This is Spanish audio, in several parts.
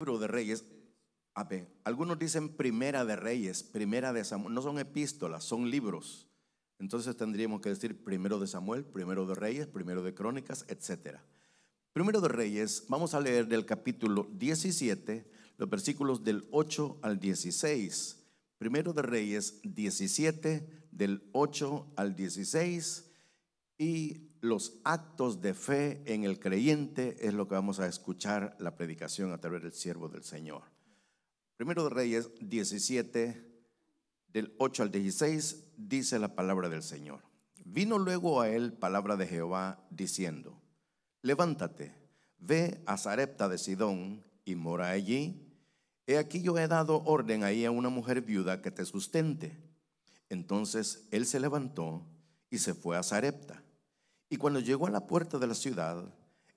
libro de Reyes, a algunos dicen primera de Reyes, primera de Samuel, no son epístolas, son libros. Entonces tendríamos que decir primero de Samuel, primero de Reyes, primero de Crónicas, etc. Primero de Reyes, vamos a leer del capítulo 17, los versículos del 8 al 16. Primero de Reyes 17, del 8 al 16. Y los actos de fe en el creyente es lo que vamos a escuchar la predicación a través del siervo del Señor. Primero de Reyes 17, del 8 al 16, dice la palabra del Señor. Vino luego a él palabra de Jehová diciendo, levántate, ve a Zarepta de Sidón y mora allí. He aquí yo he dado orden ahí a una mujer viuda que te sustente. Entonces él se levantó y se fue a Zarepta. Y cuando llegó a la puerta de la ciudad,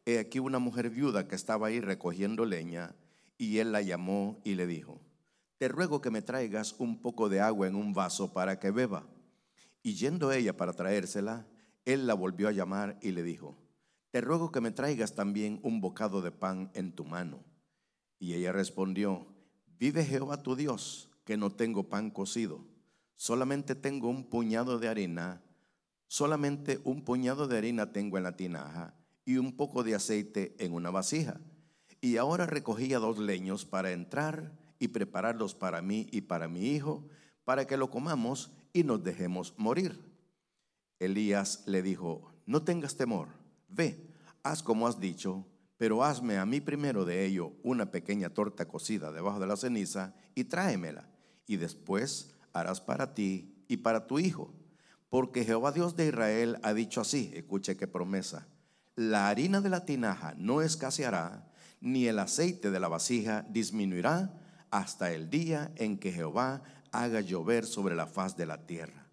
he aquí una mujer viuda que estaba ahí recogiendo leña, y él la llamó y le dijo, te ruego que me traigas un poco de agua en un vaso para que beba. Y yendo ella para traérsela, él la volvió a llamar y le dijo, te ruego que me traigas también un bocado de pan en tu mano. Y ella respondió, vive Jehová tu Dios, que no tengo pan cocido, solamente tengo un puñado de harina solamente un puñado de harina tengo en la tinaja y un poco de aceite en una vasija. Y ahora recogía dos leños para entrar y prepararlos para mí y para mi hijo, para que lo comamos y nos dejemos morir. Elías le dijo, no tengas temor, ve, haz como has dicho, pero hazme a mí primero de ello una pequeña torta cocida debajo de la ceniza y tráemela, y después harás para ti y para tu hijo. Porque Jehová Dios de Israel ha dicho así, escuche qué promesa, la harina de la tinaja no escaseará, ni el aceite de la vasija disminuirá hasta el día en que Jehová haga llover sobre la faz de la tierra.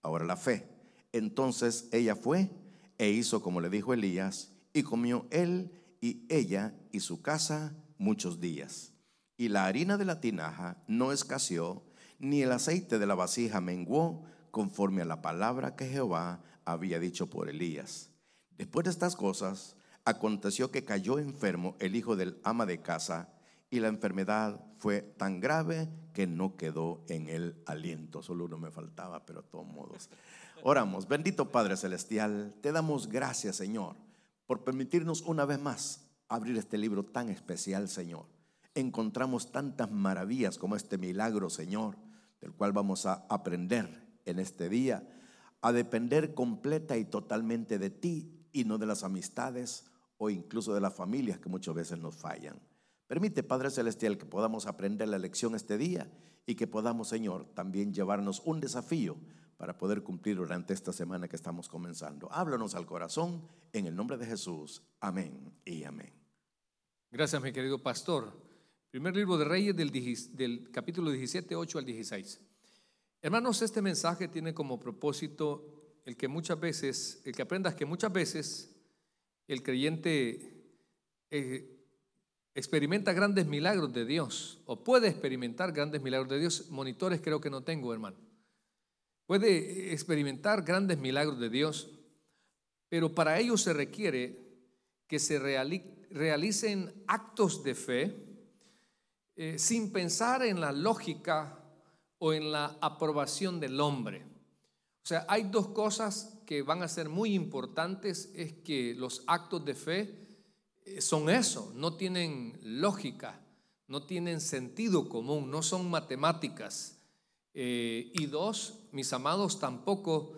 Ahora la fe. Entonces ella fue e hizo como le dijo Elías, y comió él y ella y su casa muchos días. Y la harina de la tinaja no escaseó, ni el aceite de la vasija menguó, conforme a la palabra que Jehová había dicho por Elías. Después de estas cosas, aconteció que cayó enfermo el hijo del ama de casa y la enfermedad fue tan grave que no quedó en el aliento. Solo uno me faltaba, pero a todos modos. Oramos, bendito Padre Celestial, te damos gracias, Señor, por permitirnos una vez más abrir este libro tan especial, Señor. Encontramos tantas maravillas como este milagro, Señor, del cual vamos a aprender en este día, a depender completa y totalmente de ti y no de las amistades o incluso de las familias que muchas veces nos fallan. Permite, Padre Celestial, que podamos aprender la lección este día y que podamos, Señor, también llevarnos un desafío para poder cumplir durante esta semana que estamos comenzando. Háblanos al corazón, en el nombre de Jesús. Amén y amén. Gracias, mi querido pastor. Primer libro de Reyes del, capítulo 17, 8 al 16. Hermanos, este mensaje tiene como propósito el que muchas veces, el que aprendas que muchas veces el creyente eh, experimenta grandes milagros de Dios o puede experimentar grandes milagros de Dios. Monitores creo que no tengo, hermano. Puede experimentar grandes milagros de Dios, pero para ello se requiere que se realicen actos de fe eh, sin pensar en la lógica o en la aprobación del hombre. O sea, hay dos cosas que van a ser muy importantes, es que los actos de fe eh, son eso, no tienen lógica, no tienen sentido común, no son matemáticas. Eh, y dos, mis amados, tampoco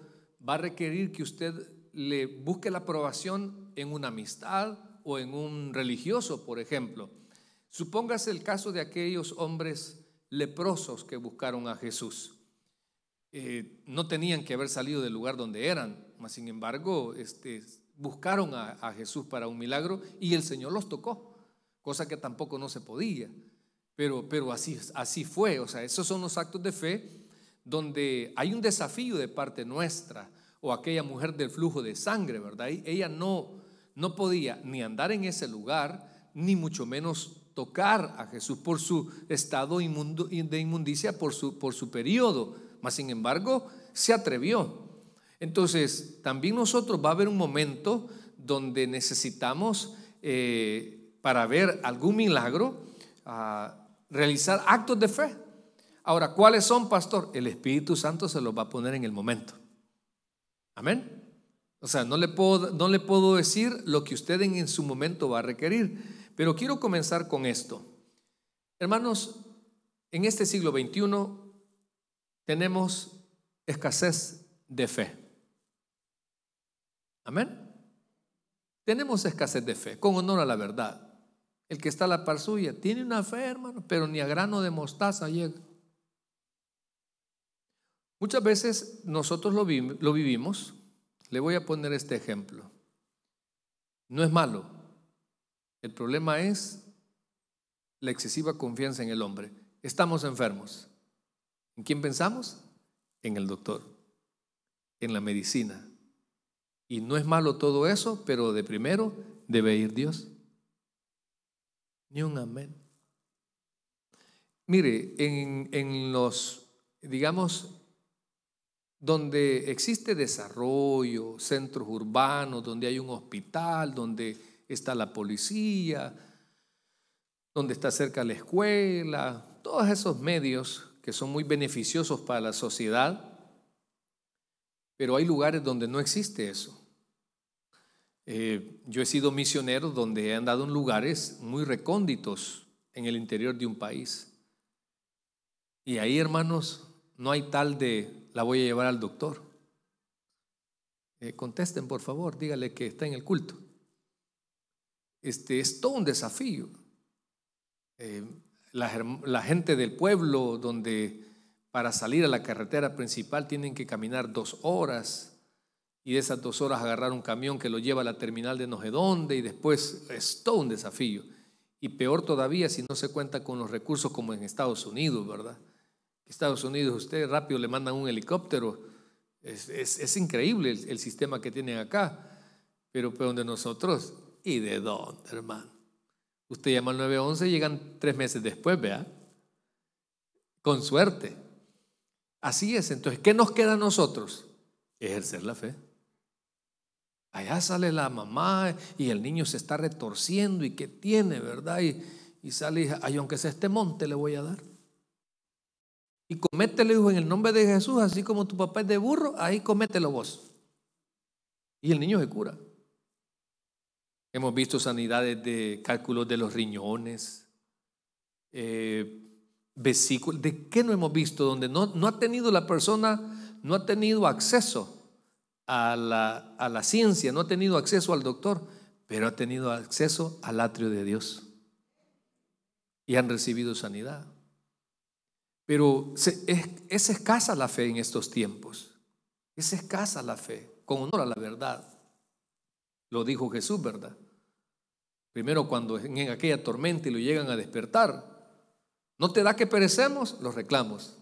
va a requerir que usted le busque la aprobación en una amistad o en un religioso, por ejemplo. Supóngase el caso de aquellos hombres leprosos que buscaron a Jesús. Eh, no tenían que haber salido del lugar donde eran, mas sin embargo este, buscaron a, Jesús para un milagro y el Señor los tocó, cosa que tampoco no se podía. Pero, pero así, así fue, o sea, esos son los actos de fe donde hay un desafío de parte nuestra, o aquella mujer del flujo de sangre, ¿verdad? ella no, no podía ni andar en ese lugar, ni mucho menos tocar a Jesús por su estado inmundo, de inmundicia, por su, por su periodo. Mas, sin embargo, se atrevió. Entonces, también nosotros va a haber un momento donde necesitamos, eh, para ver algún milagro, ah, realizar actos de fe. Ahora, ¿cuáles son, pastor? El Espíritu Santo se los va a poner en el momento. Amén. O sea, no le puedo, no le puedo decir lo que usted en su momento va a requerir pero quiero comenzar con esto. Hermanos, en este siglo XXI tenemos escasez de fe. Amén. Tenemos escasez de fe, con honor a la verdad. El que está a la par suya tiene una fe, hermano, pero ni a grano de mostaza llega. Muchas veces nosotros lo, lo vivimos. Le voy a poner este ejemplo. No es malo, el problema es la excesiva confianza en el hombre. Estamos enfermos. ¿En quién pensamos? En el doctor, en la medicina. Y no es malo todo eso, pero de primero debe ir Dios. Ni un amén. Mire, en, en los, digamos, donde existe desarrollo, centros urbanos, donde hay un hospital, donde está la policía, donde está cerca la escuela, todos esos medios que son muy beneficiosos para la sociedad, pero hay lugares donde no existe eso. Eh, yo he sido misionero donde he andado en lugares muy recónditos en el interior de un país. Y ahí, hermanos, no hay tal de la voy a llevar al doctor. Eh, contesten, por favor, dígale que está en el culto este, es todo un desafío. Eh, la, gente del pueblo donde para salir a la carretera principal tienen que caminar dos horas y de esas dos horas agarrar un camión que lo lleva a la terminal de no sé dónde y después es todo un desafío. Y peor todavía si no se cuenta con los recursos como en Estados Unidos, ¿verdad? Estados Unidos, usted rápido le mandan un helicóptero. Es, increíble el, sistema que tienen acá, pero, pero donde nosotros ¿Y de dónde, hermano? Usted llama al 911 y llegan tres meses después, vea. Con suerte. Así es. Entonces, ¿qué nos queda a nosotros? Ejercer la fe. Allá sale la mamá y el niño se está retorciendo y que tiene, ¿verdad? Y, y sale y dice, ay, aunque sea este monte, le voy a dar. Y comételo, hijo, en el nombre de Jesús, así como tu papá es de burro, ahí comételo vos. Y el niño se cura. Hemos visto sanidades de cálculos de los riñones, eh, vesículas. ¿De qué no hemos visto? Donde no, ha tenido la persona, no ha tenido acceso a la, ciencia, no ha tenido acceso al doctor, pero ha tenido acceso al atrio de Dios. Y han recibido sanidad. Pero es escasa la fe en estos tiempos. Es escasa la fe, con honor a la verdad. Lo dijo Jesús, ¿verdad? Primero cuando en aquella tormenta y lo llegan a despertar. ¿No te da que perecemos? Los reclamos.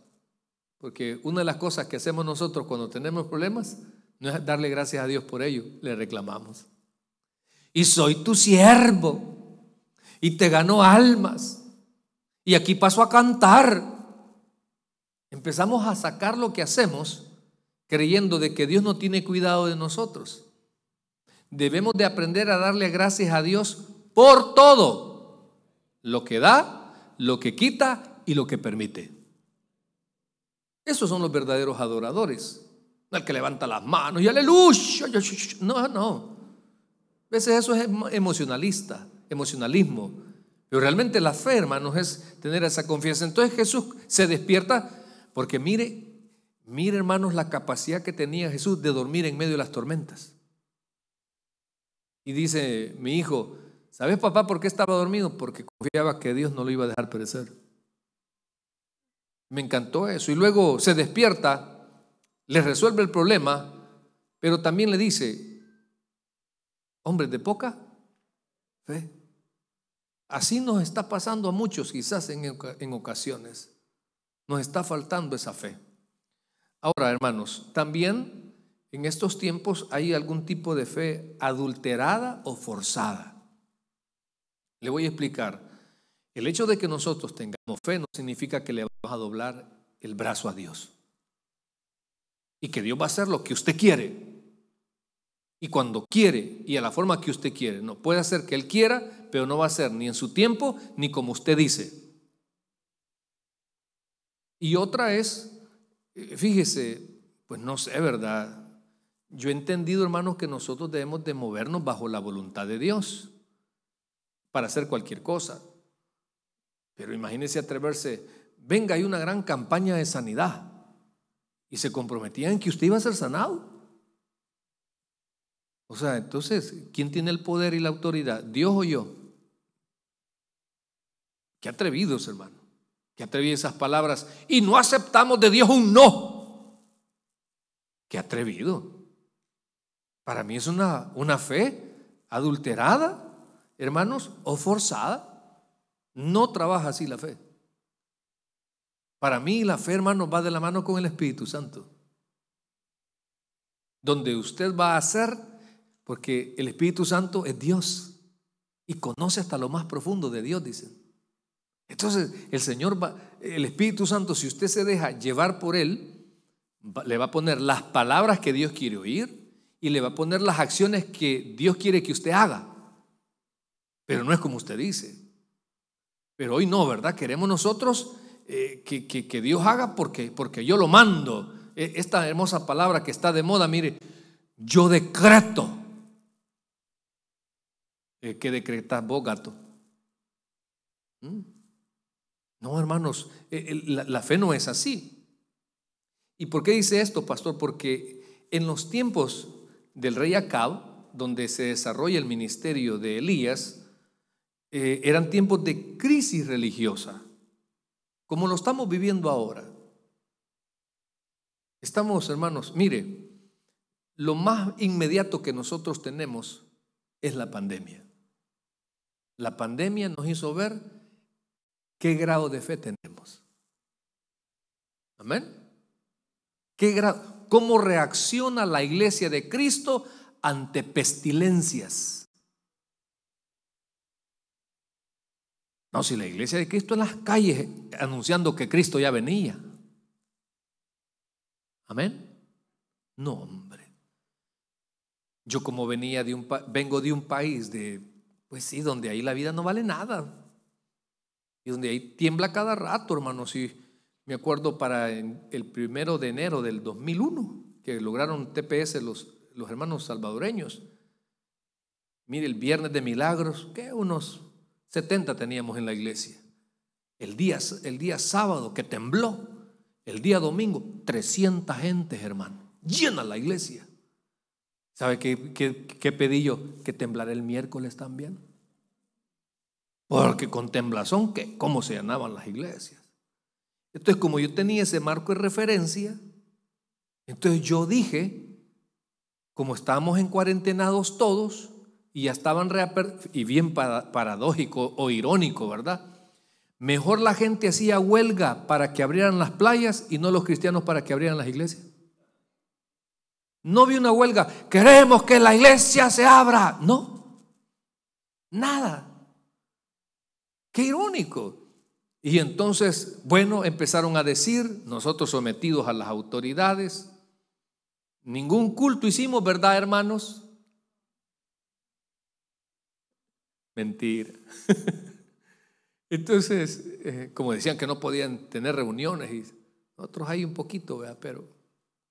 Porque una de las cosas que hacemos nosotros cuando tenemos problemas no es darle gracias a Dios por ello, le reclamamos. Y soy tu siervo. Y te ganó almas. Y aquí paso a cantar. Empezamos a sacar lo que hacemos creyendo de que Dios no tiene cuidado de nosotros. Debemos de aprender a darle gracias a Dios por todo, lo que da, lo que quita y lo que permite. Esos son los verdaderos adoradores. No el que levanta las manos y aleluya. No, no. A veces eso es emocionalista, emocionalismo. Pero realmente la fe, hermanos, es tener esa confianza. Entonces Jesús se despierta porque mire, mire, hermanos, la capacidad que tenía Jesús de dormir en medio de las tormentas. Y dice mi hijo, ¿sabes papá por qué estaba dormido? Porque confiaba que Dios no lo iba a dejar perecer. Me encantó eso. Y luego se despierta, le resuelve el problema, pero también le dice, hombre de poca fe. Así nos está pasando a muchos quizás en, ocasiones. Nos está faltando esa fe. Ahora, hermanos, también en estos tiempos hay algún tipo de fe adulterada o forzada. Le voy a explicar. El hecho de que nosotros tengamos fe no significa que le vamos a doblar el brazo a Dios. Y que Dios va a hacer lo que usted quiere. Y cuando quiere y a la forma que usted quiere. No puede hacer que Él quiera, pero no va a ser ni en su tiempo ni como usted dice. Y otra es, eh, fíjese, pues no sé, ¿verdad? Yo he entendido, hermanos, que nosotros debemos de movernos bajo la voluntad de Dios para hacer cualquier cosa. Pero imagínense atreverse, venga, hay una gran campaña de sanidad. Y se comprometían que usted iba a ser sanado. O sea, entonces, ¿quién tiene el poder y la autoridad? ¿Dios o yo? Qué atrevidos, hermano. Qué atrevidas esas palabras. Y no aceptamos de Dios un no. Qué atrevido. Para mí es una, una fe adulterada, hermanos, o forzada. No trabaja así la fe. Para mí la fe, hermanos, va de la mano con el Espíritu Santo. Donde usted va a hacer porque el Espíritu Santo es Dios y conoce hasta lo más profundo de Dios, dicen. Entonces, el Señor va, el Espíritu Santo, si usted se deja llevar por él, le va a poner las palabras que Dios quiere oír, y le va a poner las acciones que Dios quiere que usted haga. Pero no es como usted dice. Pero hoy no, ¿verdad? Queremos nosotros eh, que, Dios haga porque, porque yo lo mando. E, esta hermosa palabra que está de moda, mire, yo decreto. Eh, ¿Qué decretas vos, gato? ¿Mm? No, hermanos, eh, la, la fe no es así. ¿Y por qué dice esto, pastor? Porque en los tiempos del rey Acab, donde se desarrolla el ministerio de Elías, eh, eran tiempos de crisis religiosa, como lo estamos viviendo ahora. Estamos, hermanos, mire, lo más inmediato que nosotros tenemos es la pandemia. La pandemia nos hizo ver qué grado de fe tenemos. Amén. ¿Qué grado? cómo reacciona la iglesia de Cristo ante pestilencias. No, si la iglesia de Cristo en las calles eh, anunciando que Cristo ya venía. Amén. No, hombre. Yo como venía de un vengo de un país de pues sí, donde ahí la vida no vale nada. Y donde ahí tiembla cada rato, hermanos, y me acuerdo para el primero de enero del 2001, que lograron TPS los, los hermanos salvadoreños. Mire, el viernes de milagros, que unos 70 teníamos en la iglesia. El día, el día sábado que tembló, el día domingo, 300 gentes, hermano. Llena la iglesia. ¿Sabe qué, qué, pedí yo? Que temblaré el miércoles también. Porque con temblazón, ¿cómo se llenaban las iglesias? Entonces, como yo tenía ese marco de referencia, entonces yo dije, como estábamos en cuarentenados todos y ya estaban y bien paradójico o irónico, ¿verdad? Mejor la gente hacía huelga para que abrieran las playas y no los cristianos para que abrieran las iglesias. No vi una huelga. Queremos que la iglesia se abra. No. Nada. Qué irónico. Y entonces, bueno, empezaron a decir, nosotros sometidos a las autoridades, ningún culto hicimos, ¿verdad, hermanos? Mentira. Entonces, eh, como decían que no podían tener reuniones, y nosotros hay un poquito, ¿verdad? pero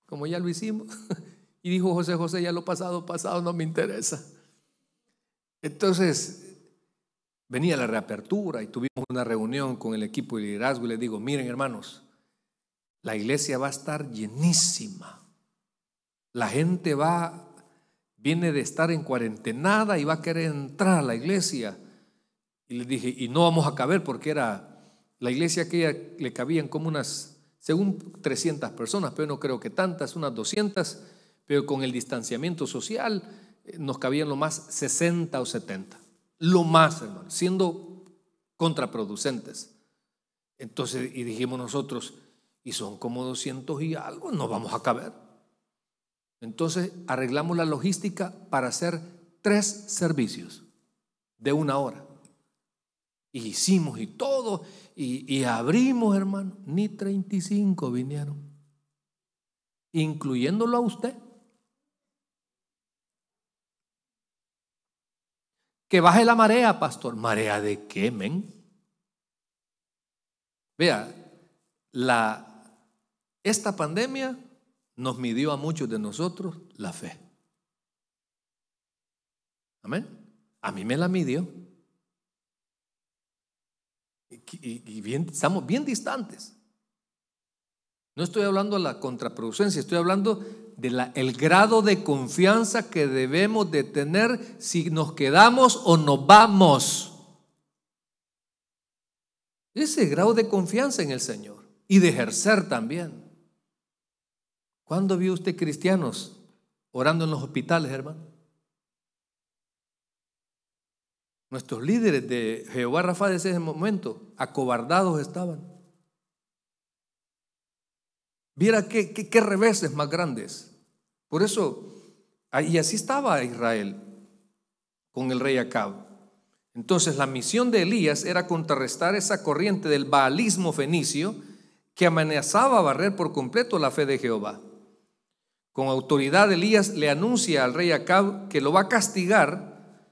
como ya lo hicimos, y dijo José José, ya lo pasado, pasado no me interesa. Entonces, Venía la reapertura y tuvimos una reunión con el equipo de liderazgo y les digo, miren hermanos, la iglesia va a estar llenísima. La gente va, viene de estar en cuarentenada y va a querer entrar a la iglesia. Y les dije, y no vamos a caber porque era la iglesia que le cabían como unas, según 300 personas, pero no creo que tantas, unas 200, pero con el distanciamiento social eh, nos cabían lo más 60 o 70 lo más, hermano, siendo contraproducentes. Entonces, y dijimos nosotros, y son como 200 y algo, no vamos a caber. Entonces, arreglamos la logística para hacer tres servicios de una hora. Y hicimos y todo, y, y abrimos, hermano, ni 35 vinieron, incluyéndolo a usted. Que baje la marea, pastor. ¿Marea de qué, men? Vea, la, esta pandemia nos midió a muchos de nosotros la fe. Amén. A mí me la midió. Y, bien, estamos bien distantes. No estoy hablando de la contraproducencia, estoy hablando del grado de confianza que debemos de tener si nos quedamos o nos vamos. Ese grado de confianza en el Señor y de ejercer también. ¿Cuándo vio usted cristianos orando en los hospitales, hermano? Nuestros líderes de Jehová Rafa desde ese momento acobardados estaban. Viera qué, reveses más grandes. Por eso, ah, y así estaba Israel con el rey Acab. Entonces la misión de Elías era contrarrestar esa corriente del baalismo fenicio que amenazaba barrer por completo la fe de Jehová. Con autoridad Elías le anuncia al rey Acab que lo va a castigar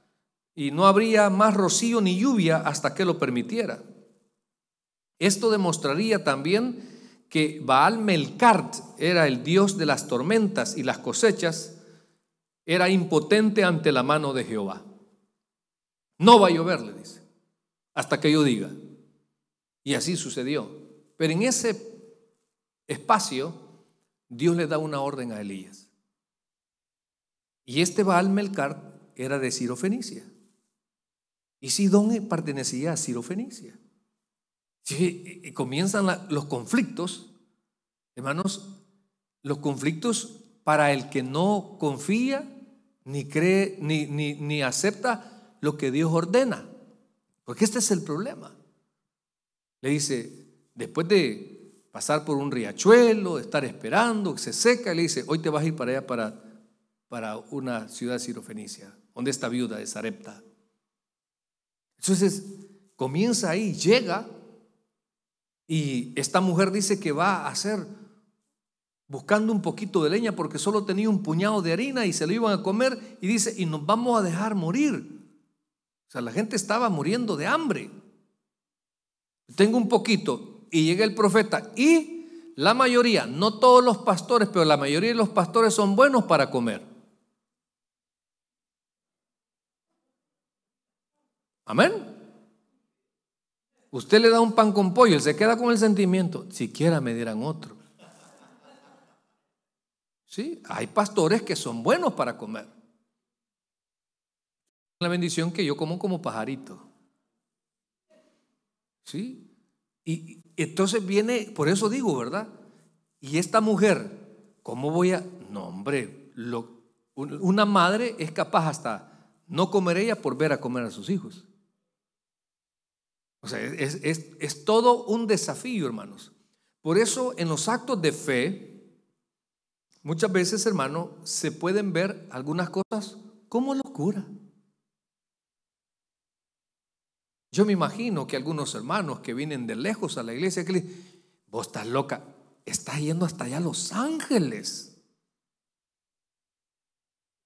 y no habría más rocío ni lluvia hasta que lo permitiera. Esto demostraría también que Baal Melkart era el dios de las tormentas y las cosechas, era impotente ante la mano de Jehová. No va a llover, le dice, hasta que yo diga. Y así sucedió. Pero en ese espacio, Dios le da una orden a Elías. Y este Baal Melkart era de cirofenicia Y Sidón pertenecía a Sirofenicia y comienzan los conflictos, hermanos, los conflictos para el que no confía, ni cree, ni, ni, acepta lo que Dios ordena. Porque este es el problema. Le dice, después de pasar por un riachuelo, estar esperando, que se seca, le dice, hoy te vas a ir para allá, para, para una ciudad sirofenicia, donde esta viuda de arepta. Entonces, comienza ahí, llega y esta mujer dice que va a hacer buscando un poquito de leña porque solo tenía un puñado de harina y se lo iban a comer y dice, y nos vamos a dejar morir. O sea, la gente estaba muriendo de hambre. Tengo un poquito y llega el profeta y la mayoría, no todos los pastores, pero la mayoría de los pastores son buenos para comer. Amén. Usted le da un pan con pollo, él se queda con el sentimiento, siquiera me dieran otro. Sí, hay pastores que son buenos para comer. La bendición que yo como como pajarito. ¿Sí? Y entonces viene, por eso digo, ¿verdad? Y esta mujer, ¿cómo voy a...? No, hombre, lo, una madre es capaz hasta no comer ella por ver a comer a sus hijos. O sea, es, todo un desafío, hermanos. Por eso en los actos de fe, muchas veces, hermano, se pueden ver algunas cosas como locura. Yo me imagino que algunos hermanos que vienen de lejos a la iglesia, que vos estás loca, estás yendo hasta allá a Los Ángeles.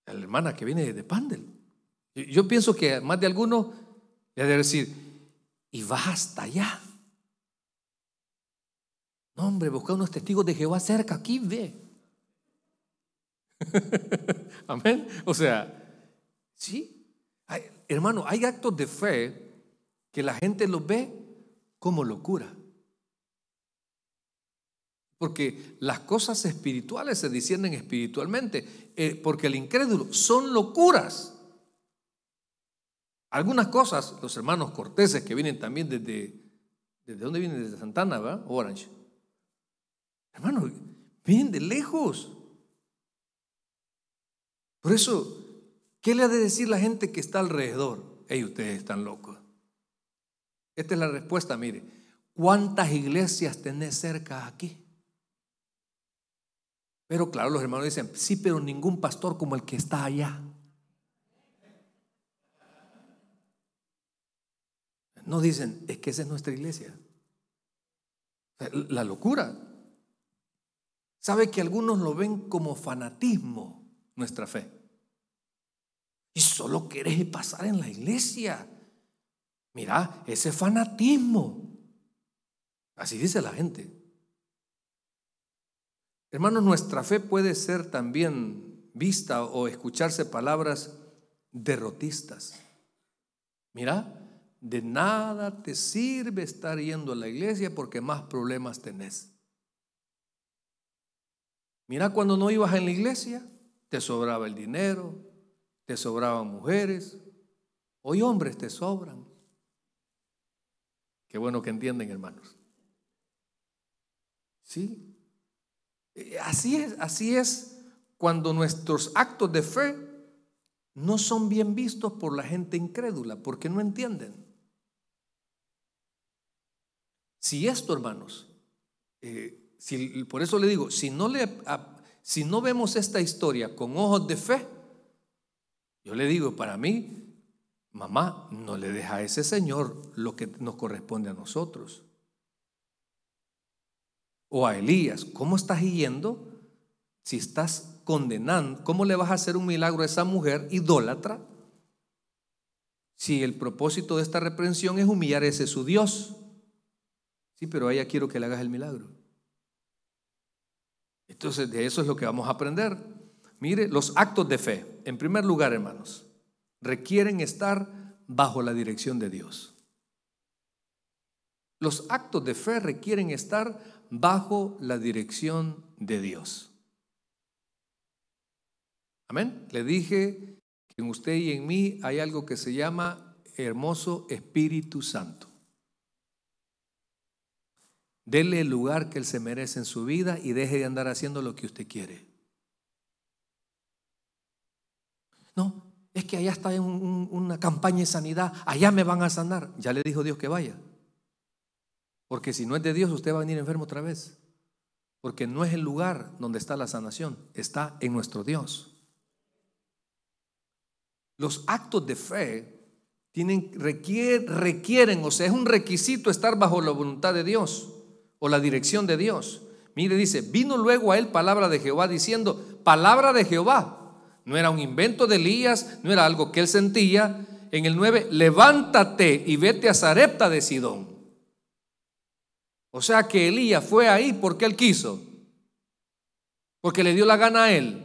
La hermana que viene de Pandel. Yo pienso que más de algunos, le debe decir, y vas hasta allá. No, hombre, busca unos testigos de Jehová cerca, aquí ve. Amén. O sea, sí. hermano, hay actos de fe que la gente los ve como locura. Porque las cosas espirituales se disciernen espiritualmente. Eh, porque el incrédulo son locuras. Algunas cosas, los hermanos corteses que vienen también desde, ¿desde dónde vienen? Desde Santana, ¿verdad? Orange. Hermanos, vienen de lejos. Por eso, ¿qué le ha de decir la gente que está alrededor? Ey, ustedes están locos. Esta es la respuesta, mire. ¿Cuántas iglesias tenés cerca aquí? Pero claro, los hermanos dicen, sí, pero ningún pastor como el que está allá. No dicen, es que esa es nuestra iglesia. La locura. ¿Sabe que algunos lo ven como fanatismo nuestra fe? Y solo querés pasar en la iglesia. Mira, ese fanatismo. Así dice la gente. Hermanos, nuestra fe puede ser también vista o escucharse palabras derrotistas. Mira, de nada te sirve estar yendo a la iglesia porque más problemas tenés. Mira cuando no ibas en la iglesia, te sobraba el dinero, te sobraban mujeres, hoy hombres te sobran. Qué bueno que entienden, hermanos. ¿Sí? Eh, así es, así es cuando nuestros actos de fe no son bien vistos por la gente incrédula, porque no entienden. Si esto, hermanos, eh, si, por eso le digo, si no, le, si no vemos esta historia con ojos de fe, yo le digo, para mí, mamá, no le deja a ese Señor lo que nos corresponde a nosotros. O a Elías, ¿cómo estás yendo si estás condenando? ¿Cómo le vas a hacer un milagro a esa mujer idólatra si el propósito de esta reprensión es humillar a ese su Dios? Sí, pero allá quiero que le hagas el milagro. Entonces, de eso es lo que vamos a aprender. Mire, los actos de fe, en primer lugar, hermanos, requieren estar bajo la dirección de Dios. Los actos de fe requieren estar bajo la dirección de Dios. Amén. Le dije que en usted y en mí hay algo que se llama hermoso Espíritu Santo. Dele el lugar que Él se merece en su vida y deje de andar haciendo lo que usted quiere. No, es que allá está una campaña de sanidad, allá me van a sanar. Ya le dijo Dios que vaya. Porque si no es de Dios, usted va a venir enfermo otra vez. Porque no es el lugar donde está la sanación, está en nuestro Dios. Los actos de fe tienen, requieren, o sea, es un requisito estar bajo la voluntad de Dios o la dirección de Dios. Mire, dice, vino luego a él palabra de Jehová diciendo, palabra de Jehová. No era un invento de Elías, no era algo que él sentía. En el 9, levántate y vete a Zarepta de Sidón. O sea que Elías fue ahí porque él quiso, porque le dio la gana a él,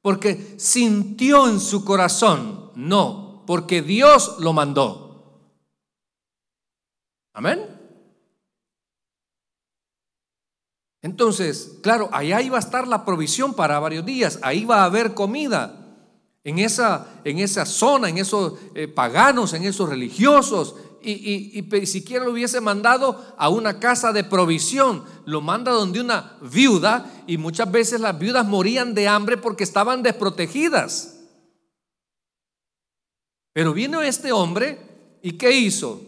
porque sintió en su corazón, no, porque Dios lo mandó. Amén. Entonces, claro, allá iba a estar la provisión para varios días, ahí va a haber comida. En esa, en esa zona, en esos eh, paganos, en esos religiosos, y, y, y, siquiera lo hubiese mandado a una casa de provisión, lo manda donde una viuda y muchas veces las viudas morían de hambre porque estaban desprotegidas. Pero vino este hombre y ¿qué hizo?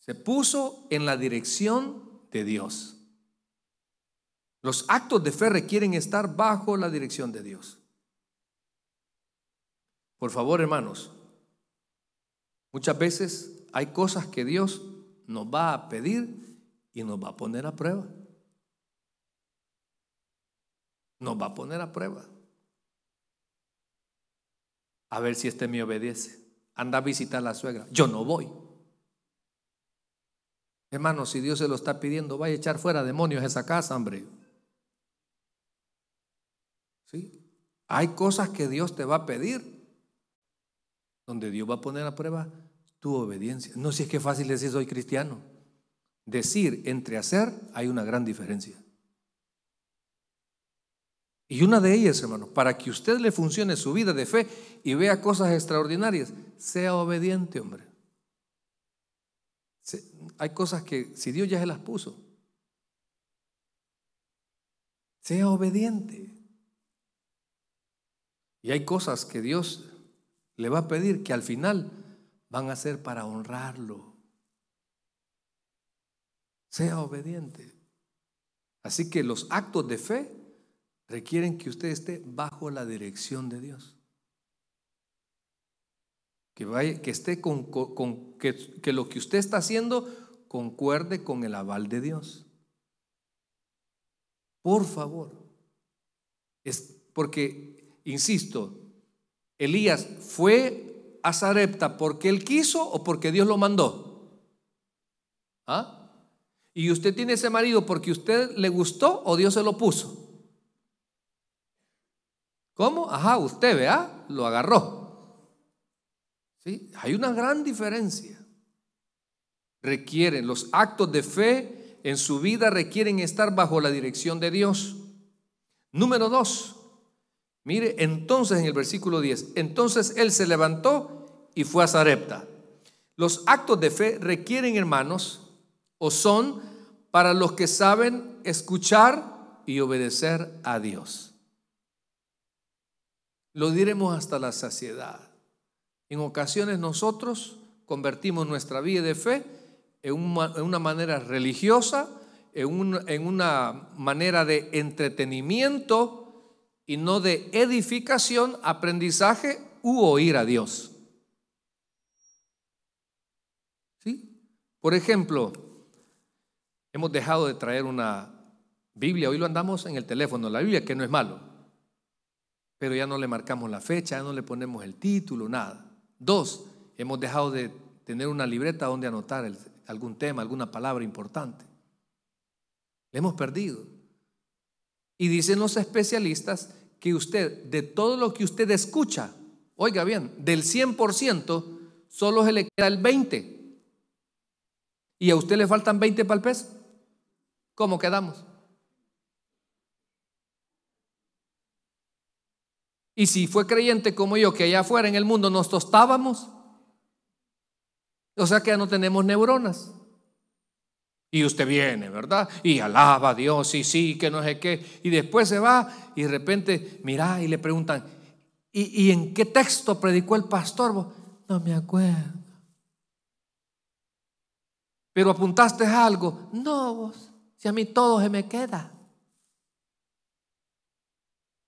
Se puso en la dirección de Dios. Los actos de fe requieren estar bajo la dirección de Dios. Por favor, hermanos, muchas veces hay cosas que Dios nos va a pedir y nos va a poner a prueba. Nos va a poner a prueba. A ver si este me obedece. Anda a visitar a la suegra. Yo no voy. Hermanos, si Dios se lo está pidiendo, vaya a echar fuera demonios a esa casa, hombre. Hay cosas que Dios te va a pedir, donde Dios va a poner a prueba tu obediencia. No si es que fácil decir soy cristiano. Decir entre hacer hay una gran diferencia. Y una de ellas, hermano, para que usted le funcione su vida de fe y vea cosas extraordinarias, sea obediente, hombre. hay cosas que si Dios ya se las puso, sea obediente. Y hay cosas que Dios le va a pedir que al final van a ser para honrarlo. Sea obediente. Así que los actos de fe requieren que usted esté bajo la dirección de Dios. Que, que esté con, que lo que usted está haciendo concuerde con el aval de Dios. Por favor. Es porque Insisto, Elías fue a Sarepta porque él quiso o porque Dios lo mandó. ¿Ah? Y usted tiene ese marido porque usted le gustó o Dios se lo puso. ¿Cómo? Ajá, usted vea, lo agarró. ¿Sí? Hay una gran diferencia. Requieren los actos de fe en su vida requieren estar bajo la dirección de Dios. Número dos, Mire, entonces en el versículo 10, entonces él se levantó y fue a Sarepta. Los actos de fe requieren, hermanos, o son para los que saben escuchar y obedecer a Dios. Lo diremos hasta la saciedad. En ocasiones nosotros convertimos nuestra vida de fe en una, manera religiosa, en, en una manera de entretenimiento, y no de edificación, aprendizaje u oír a Dios. ¿Sí? Por ejemplo, hemos dejado de traer una Biblia, hoy lo andamos en el teléfono, la Biblia, que no es malo, pero ya no le marcamos la fecha, ya no le ponemos el título, nada. Dos, hemos dejado de tener una libreta donde anotar algún tema, alguna palabra importante. Le hemos perdido. Y dicen los especialistas que usted, de todo lo que usted escucha, oiga bien, del 100%, solo se le queda el 20%. ¿Y a usted le faltan 20 para el ¿Cómo quedamos? Y si fue creyente como yo, que allá afuera en el mundo nos tostábamos, o sea que ya no tenemos neuronas. Y usted viene, ¿verdad? Y alaba a Dios y sí, que no sé qué. Y después se va y de repente, mira, y le preguntan, ¿y, en qué texto predicó el pastor? No me acuerdo. Pero apuntaste algo. No, vos, si a mí todo se me queda.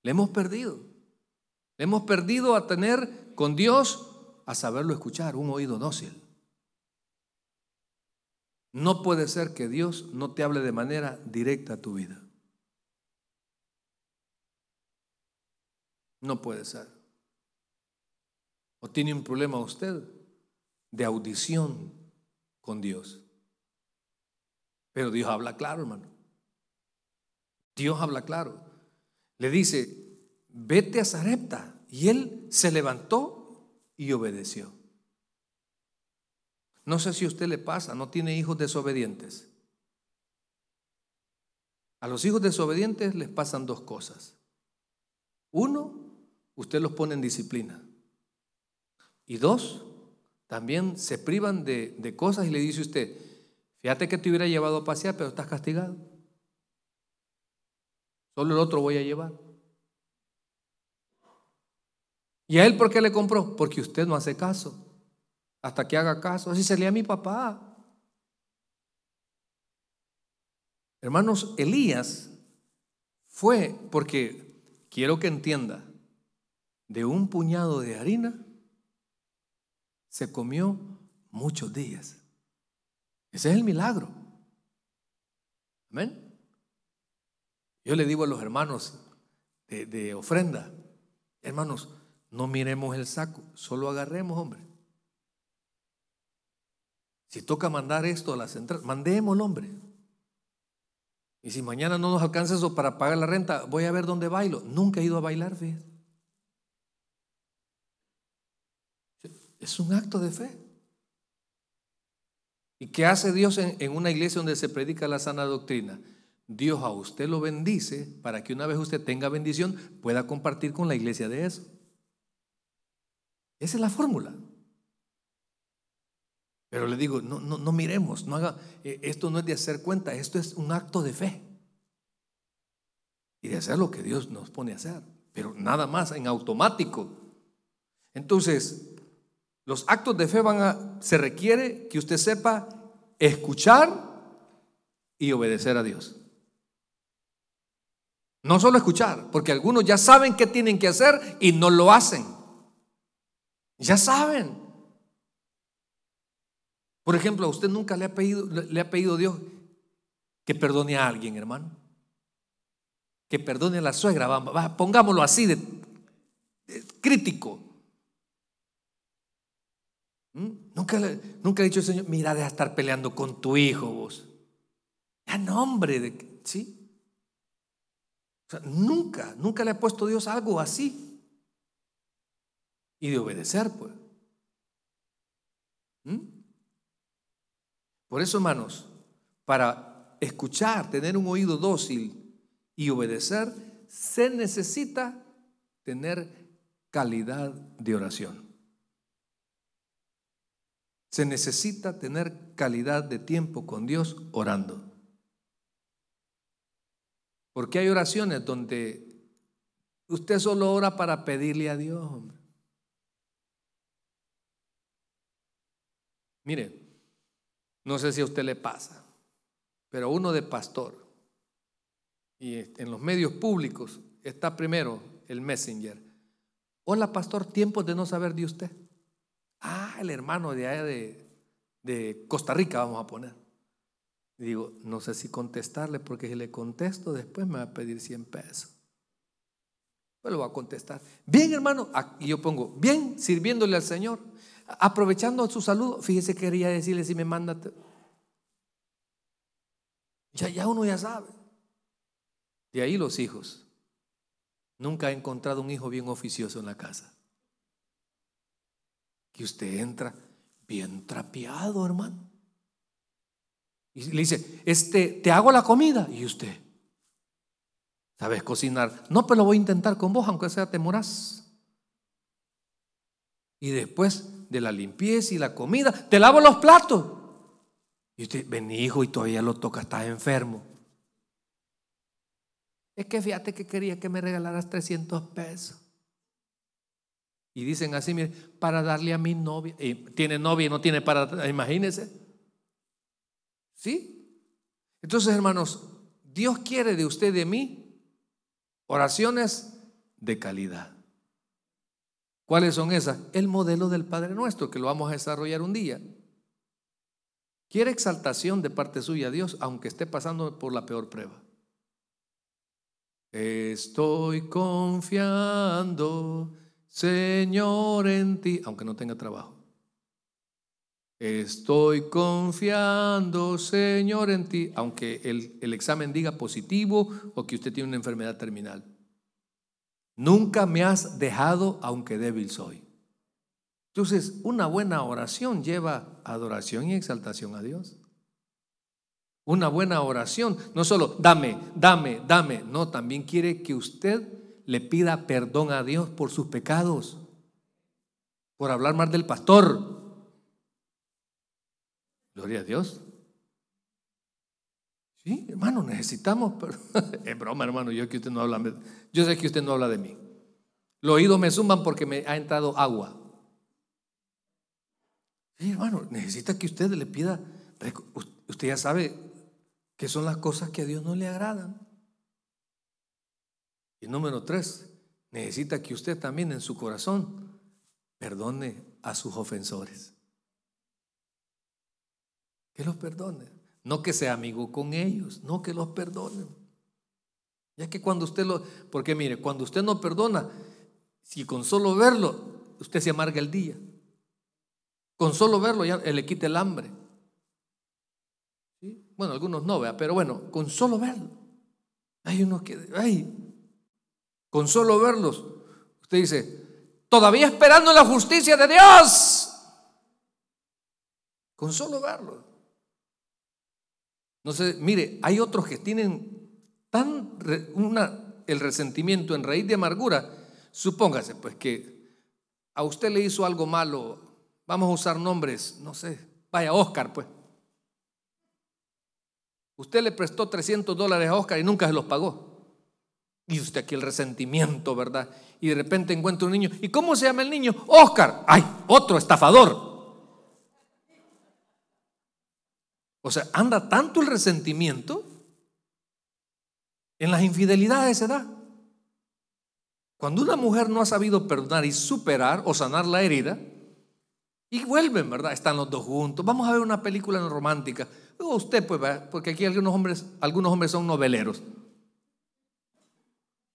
Le hemos perdido. Le hemos perdido a tener con Dios, a saberlo escuchar, un oído dócil. No puede ser que Dios no te hable de manera directa a tu vida. No puede ser. O tiene un problema usted de audición con Dios. Pero Dios habla claro, hermano. Dios habla claro. Le dice, vete a Zarepta. Y él se levantó y obedeció. No sé si a usted le pasa, no tiene hijos desobedientes. A los hijos desobedientes les pasan dos cosas. Uno, usted los pone en disciplina. Y dos, también se privan de, de cosas y le dice usted, fíjate que te hubiera llevado a pasear, pero estás castigado. Solo el otro voy a llevar. ¿Y a él por qué le compró? Porque usted no hace caso hasta que haga caso. Así se a mi papá. Hermanos, Elías fue porque, quiero que entienda, de un puñado de harina se comió muchos días. Ese es el milagro. Amén. Yo le digo a los hermanos de, de ofrenda, hermanos, no miremos el saco, solo agarremos, hombre. Si toca mandar esto a la central, mandémoslo, hombre. Y si mañana no nos alcanza eso para pagar la renta, voy a ver dónde bailo. Nunca he ido a bailar, fe. Es un acto de fe. ¿Y qué hace Dios en, en, una iglesia donde se predica la sana doctrina? Dios a usted lo bendice para que una vez usted tenga bendición pueda compartir con la iglesia de eso. Esa es la fórmula. Pero le digo, no, no, miremos, no haga, eh, esto no es de hacer cuenta, esto es un acto de fe. Y de hacer lo que Dios nos pone a hacer, pero nada más en automático. Entonces, los actos de fe van a, se requiere que usted sepa escuchar y obedecer a Dios. No solo escuchar, porque algunos ya saben qué tienen que hacer y no lo hacen. Ya saben, por ejemplo, a usted nunca le ha pedido, le ha pedido Dios que perdone a alguien, hermano. Que perdone a la suegra, vamos, pongámoslo así de, crítico. ¿Mm? Nunca, le, ha dicho el Señor, mira, deja estar peleando con tu hijo vos. a nombre de, ¿sí? nunca, nunca le ha puesto Dios algo así. Y de obedecer, pues. ¿Mm? Por eso, hermanos, para escuchar, tener un oído dócil y obedecer, se necesita tener calidad de oración. Se necesita tener calidad de tiempo con Dios orando. Porque hay oraciones donde usted solo ora para pedirle a Dios. Mire, no sé si a usted le pasa, pero uno de pastor y en los medios públicos está primero el messenger. Hola pastor, tiempo de no saber de usted. Ah, el hermano de allá de, Costa Rica vamos a poner. digo, no sé si contestarle porque si le contesto después me va a pedir 100 pesos. Pues lo voy a contestar. Bien hermano, y yo pongo, bien sirviéndole al Señor aprovechando su saludo, fíjese que quería decirle si me manda. Ya, ya uno ya sabe. De ahí los hijos. Nunca he encontrado un hijo bien oficioso en la casa. Que usted entra bien trapeado, hermano. Y le dice, este, te hago la comida. Y usted, ¿sabes cocinar? No, pero lo voy a intentar con vos, aunque sea temorás Y después de la limpieza y la comida, te lavo los platos. Y usted, ven hijo, y todavía lo toca, está enfermo. Es que fíjate que quería que me regalaras 300 pesos. Y dicen así, mire, para darle a mi novia. Y tiene novia y no tiene para, imagínense. ¿Sí? Entonces, hermanos, Dios quiere de usted y de mí oraciones de calidad. ¿Cuáles son esas? El modelo del Padre Nuestro, que lo vamos a desarrollar un día. Quiere exaltación de parte suya a Dios, aunque esté pasando por la peor prueba. Estoy confiando, Señor, en ti, aunque no tenga trabajo. Estoy confiando, Señor, en ti, aunque el, examen diga positivo o que usted tiene una enfermedad terminal. Nunca me has dejado aunque débil soy. Entonces, una buena oración lleva adoración y exaltación a Dios. Una buena oración no solo dame, dame, dame, no, también quiere que usted le pida perdón a Dios por sus pecados, por hablar mal del pastor. Gloria a Dios. Sí, hermano, necesitamos. es broma, hermano. Yo que usted no habla. Yo sé que usted no habla de mí. Los oídos me zumban porque me ha entrado agua. Sí, hermano, necesita que usted le pida. Usted ya sabe que son las cosas que a Dios no le agradan. Y número tres, necesita que usted también en su corazón perdone a sus ofensores. Que los perdone. No que sea amigo con ellos, no que los perdone. Ya que cuando usted lo, porque mire, cuando usted no perdona, si con solo verlo, usted se amarga el día. Con solo verlo ya le quita el hambre. Bueno, algunos no, vean, pero bueno, con solo verlo. Hay uno que, ay, con solo verlos, usted dice, todavía esperando la justicia de Dios. Con solo verlos. No sé, mire, hay otros que tienen tan una, el resentimiento en raíz de amargura. Supóngase, pues, que a usted le hizo algo malo. Vamos a usar nombres, no sé, vaya, Oscar, pues. Usted le prestó 300 dólares a Oscar y nunca se los pagó. Y usted aquí el resentimiento, ¿verdad? Y de repente encuentra un niño. ¿Y cómo se llama el niño? Oscar. ¡Ay! Otro estafador. O sea, anda tanto el resentimiento en las infidelidades se da. Cuando una mujer no ha sabido perdonar y superar o sanar la herida, y vuelven, ¿verdad? Están los dos juntos. Vamos a ver una película romántica. usted, pues, porque aquí algunos hombres, algunos hombres son noveleros.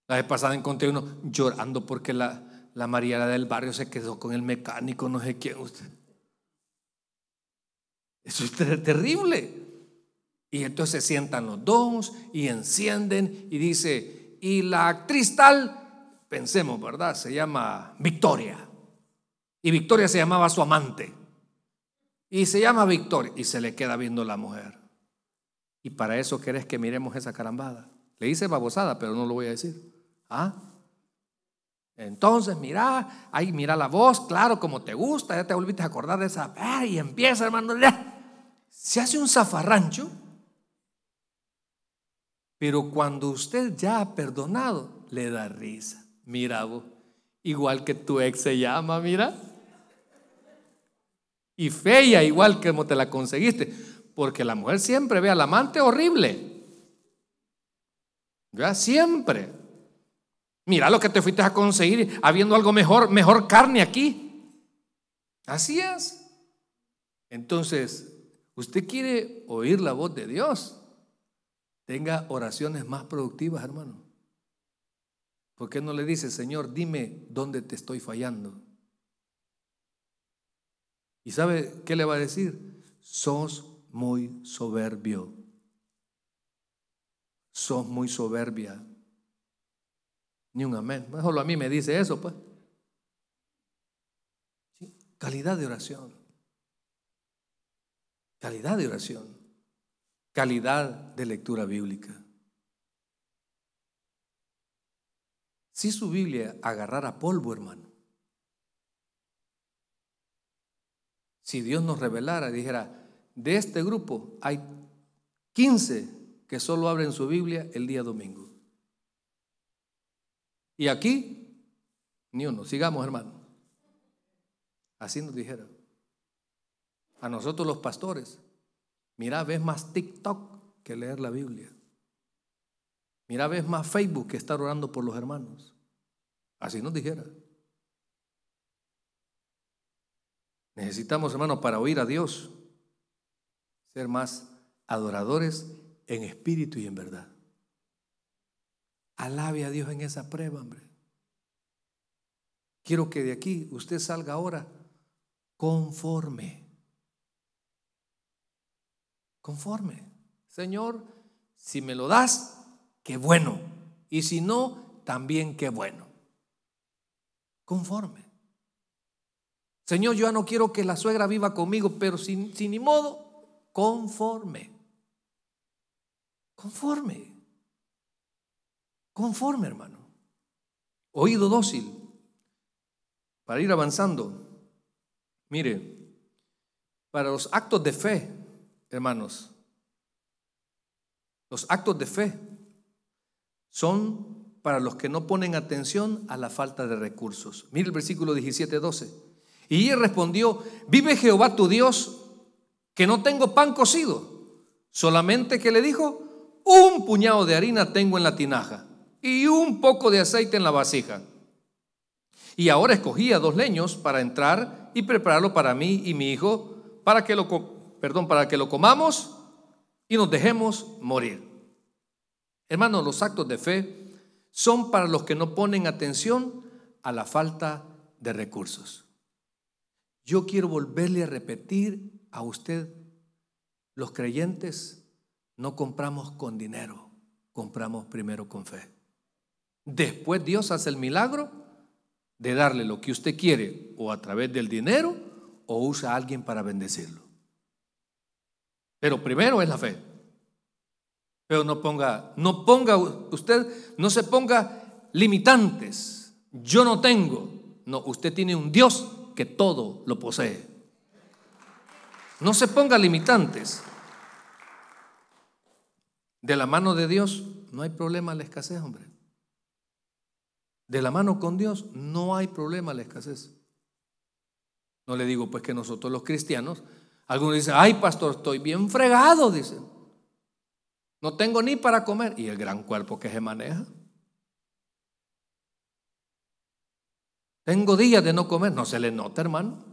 La vez pasada encontré uno llorando porque la, la del barrio se quedó con el mecánico, no sé quién. Usted. Eso es terrible. Y entonces se sientan los dos y encienden y dice, y la actriz tal, pensemos, ¿verdad? Se llama Victoria. Y Victoria se llamaba su amante. Y se llama Victoria. Y se le queda viendo la mujer. Y para eso querés que miremos esa carambada. Le hice babosada, pero no lo voy a decir. ¿Ah? Entonces, mira, ahí mira la voz, claro, como te gusta, ya te volviste a acordar de esa. Y empieza, hermano se hace un zafarrancho, pero cuando usted ya ha perdonado, le da risa. Mira vos, igual que tu ex se llama, mira. Y fea, igual que como te la conseguiste. Porque la mujer siempre ve al amante horrible. Ya siempre. Mira lo que te fuiste a conseguir habiendo algo mejor, mejor carne aquí. Así es. Entonces, Usted quiere oír la voz de Dios. Tenga oraciones más productivas, hermano. ¿Por qué no le dice, Señor, dime dónde te estoy fallando? ¿Y sabe qué le va a decir? Sos muy soberbio. Sos muy soberbia. Ni un amén. Solo a mí me dice eso, pues. Calidad de oración. Calidad de oración. Calidad de lectura bíblica. Si su Biblia agarrara polvo, hermano, si Dios nos revelara, y dijera, de este grupo hay 15 que solo abren su Biblia el día domingo. Y aquí, ni uno, sigamos hermano. Así nos dijera a nosotros los pastores. Mira, ves más TikTok que leer la Biblia. Mira, ves más Facebook que estar orando por los hermanos. Así nos dijera. Necesitamos, hermanos, para oír a Dios, ser más adoradores en espíritu y en verdad. Alabe a Dios en esa prueba, hombre. Quiero que de aquí usted salga ahora conforme conforme. Señor, si me lo das, qué bueno. Y si no, también qué bueno. Conforme. Señor, yo ya no quiero que la suegra viva conmigo, pero sin, sin ni modo, conforme. Conforme. Conforme, hermano. Oído dócil. Para ir avanzando. Mire, para los actos de fe hermanos, los actos de fe son para los que no ponen atención a la falta de recursos. Mire el versículo 17, 12. Y él respondió, vive Jehová tu Dios, que no tengo pan cocido, solamente que le dijo, un puñado de harina tengo en la tinaja y un poco de aceite en la vasija. Y ahora escogía dos leños para entrar y prepararlo para mí y mi hijo, para que lo perdón, para que lo comamos y nos dejemos morir. Hermanos, los actos de fe son para los que no ponen atención a la falta de recursos. Yo quiero volverle a repetir a usted, los creyentes no compramos con dinero, compramos primero con fe. Después Dios hace el milagro de darle lo que usted quiere o a través del dinero o usa a alguien para bendecirlo. Pero primero es la fe. Pero no ponga, no ponga usted, no se ponga limitantes. Yo no tengo. No, usted tiene un Dios que todo lo posee. No se ponga limitantes. De la mano de Dios no hay problema la escasez, hombre. De la mano con Dios no hay problema la escasez. No le digo pues que nosotros los cristianos algunos dicen, ay pastor, estoy bien fregado, dicen. No tengo ni para comer. Y el gran cuerpo que se maneja. Tengo días de no comer. No se le nota, hermano.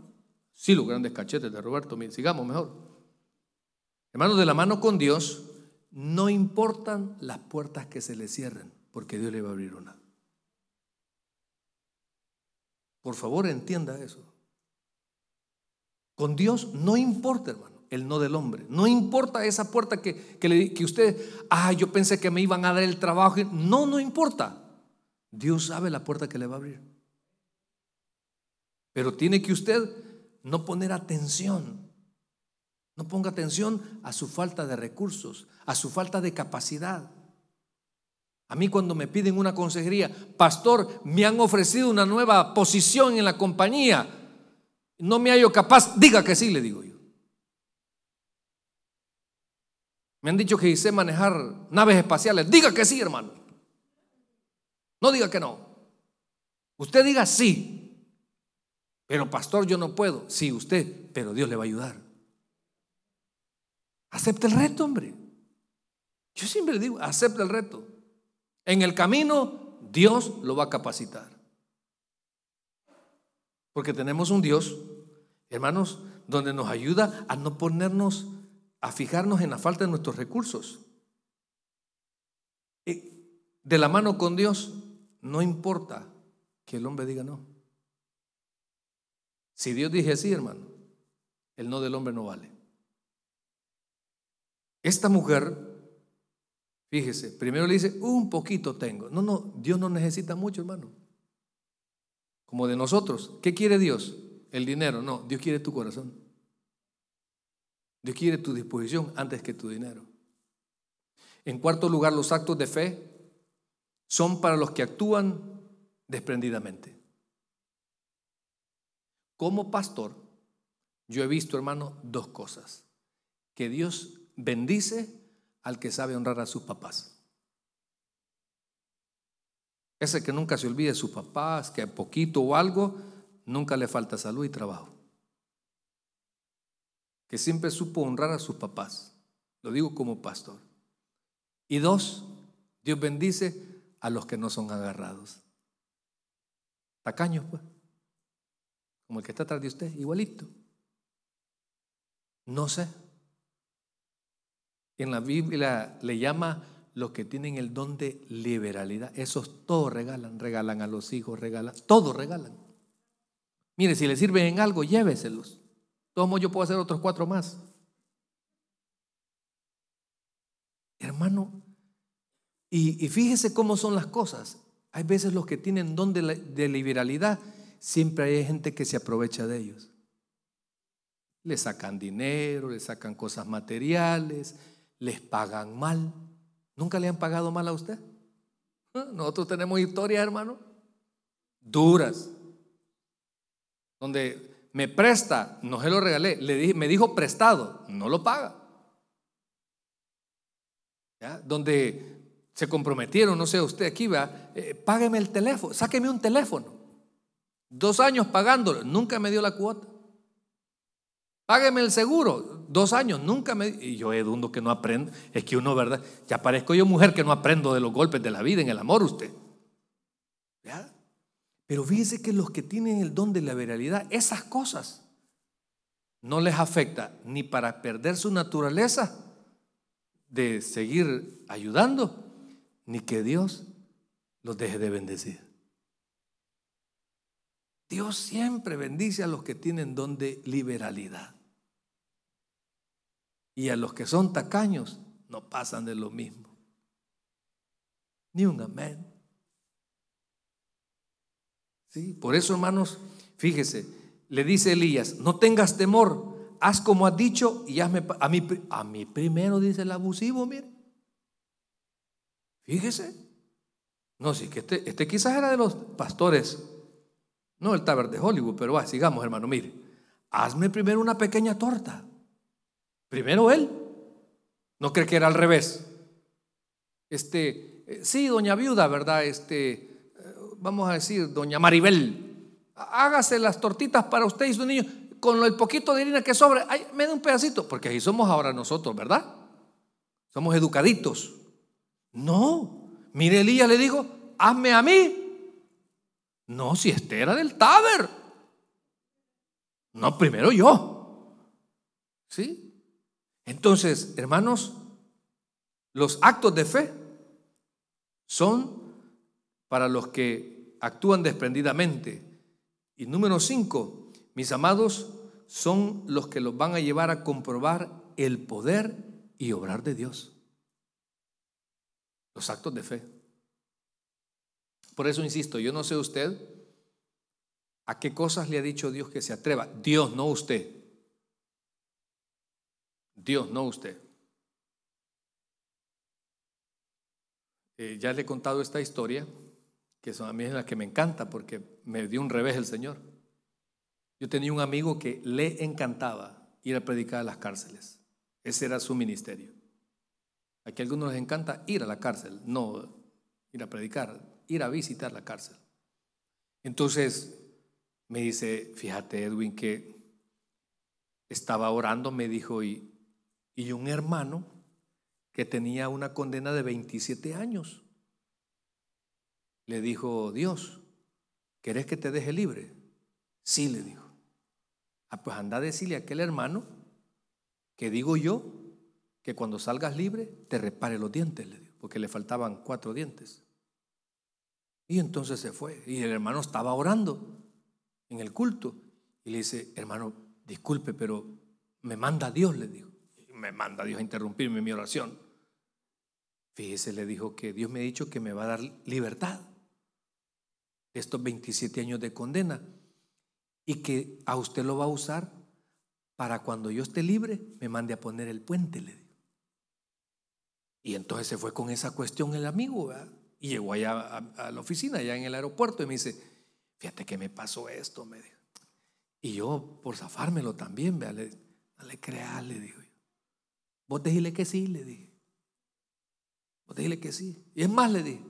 Sí, los grandes cachetes de Roberto. Sigamos mejor. Hermanos, de la mano con Dios, no importan las puertas que se le cierren, porque Dios le va a abrir una. Por favor, entienda eso. Con Dios no importa, hermano, el no del hombre. No importa esa puerta que, que usted, ah, yo pensé que me iban a dar el trabajo. No, no importa. Dios sabe la puerta que le va a abrir. Pero tiene que usted no poner atención. No ponga atención a su falta de recursos, a su falta de capacidad. A mí cuando me piden una consejería, pastor, me han ofrecido una nueva posición en la compañía. No me hallo capaz, diga que sí, le digo yo. Me han dicho que hice manejar naves espaciales. Diga que sí, hermano. No diga que no. Usted diga sí. Pero pastor, yo no puedo. Sí, usted, pero Dios le va a ayudar. Acepta el reto, hombre. Yo siempre digo, acepta el reto. En el camino, Dios lo va a capacitar. Porque tenemos un Dios, hermanos, donde nos ayuda a no ponernos, a fijarnos en la falta de nuestros recursos. De la mano con Dios, no importa que el hombre diga no. Si Dios dije sí, hermano, el no del hombre no vale. Esta mujer, fíjese, primero le dice, un poquito tengo. No, no, Dios no necesita mucho, hermano como de nosotros. ¿Qué quiere Dios? El dinero. No, Dios quiere tu corazón. Dios quiere tu disposición antes que tu dinero. En cuarto lugar, los actos de fe son para los que actúan desprendidamente. Como pastor, yo he visto, hermano, dos cosas. Que Dios bendice al que sabe honrar a sus papás. Ese que nunca se olvide de sus papás, que poquito o algo, nunca le falta salud y trabajo. Que siempre supo honrar a sus papás. Lo digo como pastor. Y dos, Dios bendice a los que no son agarrados. Tacaños, pues. Como el que está atrás de usted, igualito. No sé. En la Biblia le llama los que tienen el don de liberalidad, esos todos regalan, regalan a los hijos, regalan, todos regalan. Mire, si les sirven en algo, lléveselos. ¿Cómo yo puedo hacer otros cuatro más. Hermano, y, fíjese cómo son las cosas. Hay veces los que tienen don de, liberalidad, siempre hay gente que se aprovecha de ellos. Les sacan dinero, les sacan cosas materiales, les pagan mal. ¿Nunca le han pagado mal a usted? Ah, nosotros tenemos historias, hermano, duras, donde me presta, no se lo regalé, me dijo prestado, no lo paga. Donde se comprometieron, no sé, usted aquí va, eh, págueme el teléfono, sáqueme un teléfono. Dos años pagándolo, nunca me dio la cuota. Págueme el seguro. Dos años, nunca me. Y yo, Edundo, que no aprendo. Es que uno, ¿verdad? Ya parezco yo mujer que no aprendo de los golpes de la vida en el amor, usted. Pero fíjese que los que tienen el don de la esas cosas no les afecta ni para perder su naturaleza de seguir ayudando, ni que Dios los deje de bendecir. Dios siempre bendice a los que tienen don de liberalidad. Y a los que son tacaños no pasan de lo mismo. Ni un amén. Sí, por eso, hermanos, fíjese, le dice Elías, no tengas temor, haz como has dicho y hazme a mí, a primero dice el abusivo, mire. Fíjese. No, sí, que este, este quizás era de los pastores, no el taber de Hollywood, pero va, sigamos, hermano, mire. Hazme primero una pequeña torta. Primero él. No cree que era al revés. Este, eh, sí, doña viuda, ¿verdad? Este, eh, vamos a decir, doña Maribel, hágase las tortitas para usted y su niño con el poquito de harina que sobra. Ay, me da un pedacito, porque ahí somos ahora nosotros, ¿verdad? Somos educaditos. No, mire Elías le dijo hazme a mí. No, si este era del Taber. No, primero yo. ¿Sí? Entonces, hermanos, los actos de fe son para los que actúan desprendidamente. Y número cinco, mis amados, son los que los van a llevar a comprobar el poder y obrar de Dios. Los actos de fe. Por eso insisto, yo no sé usted a qué cosas le ha dicho Dios que se atreva. Dios, no usted. Dios, no usted. Eh, ya le he contado esta historia, que son a mí es la que me encanta porque me dio un revés el Señor. Yo tenía un amigo que le encantaba ir a predicar a las cárceles. Ese era su ministerio. Aquí a algunos les encanta ir a la cárcel, no ir a predicar, ir a visitar la cárcel. Entonces me dice, fíjate Edwin que estaba orando, me dijo, y y un hermano que tenía una condena de 27 años. Le dijo, Dios, ¿querés que te deje libre? Sí, le dijo. Ah, pues anda a decirle a aquel hermano que digo yo que cuando salgas libre te repare los dientes, le dijo, porque le faltaban cuatro dientes. Y entonces se fue. Y el hermano estaba orando en el culto. Y le dice, hermano, disculpe, pero me manda Dios, le dijo me manda Dios a interrumpirme en mi oración? Fíjese, le dijo que Dios me ha dicho que me va a dar libertad estos 27 años de condena y que a usted lo va a usar para cuando yo esté libre me mande a poner el puente, le dijo. Y entonces se fue con esa cuestión el amigo ¿verdad? y llegó allá a, la oficina, allá en el aeropuerto y me dice, fíjate que me pasó esto, me dijo. Y yo por zafármelo también, dale, dale, le le digo. Vos decirle que sí, le dije. Vos decirle que sí. Y es más, le dije.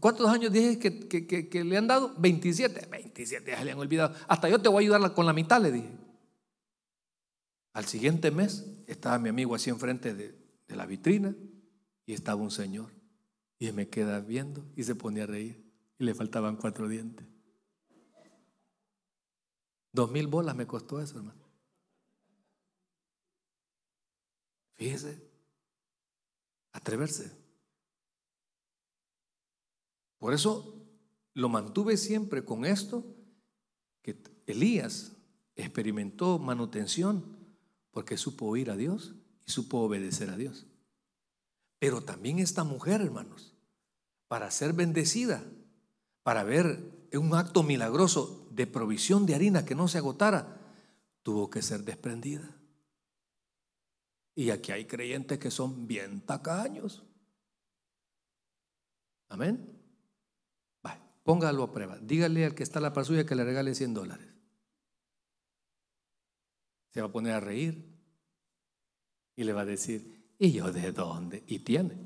¿Cuántos años dije que, le han dado? 27. 27 ya le han olvidado. Hasta yo te voy a ayudar con la mitad, le dije. Al siguiente mes estaba mi amigo así enfrente de, de la vitrina y estaba un señor. Y me queda viendo y se ponía a reír. Y le faltaban cuatro dientes. Dos mil bolas me costó eso, hermano. Fíjese, atreverse. Por eso lo mantuve siempre con esto, que Elías experimentó manutención porque supo oír a Dios y supo obedecer a Dios. Pero también esta mujer, hermanos, para ser bendecida, para ver un acto milagroso de provisión de harina que no se agotara, tuvo que ser desprendida. Y aquí hay creyentes que son bien tacaños. Amén. Vale, póngalo a prueba. Dígale al que está a la par suya que le regale 100 dólares. Se va a poner a reír y le va a decir, ¿y yo de dónde? Y tiene.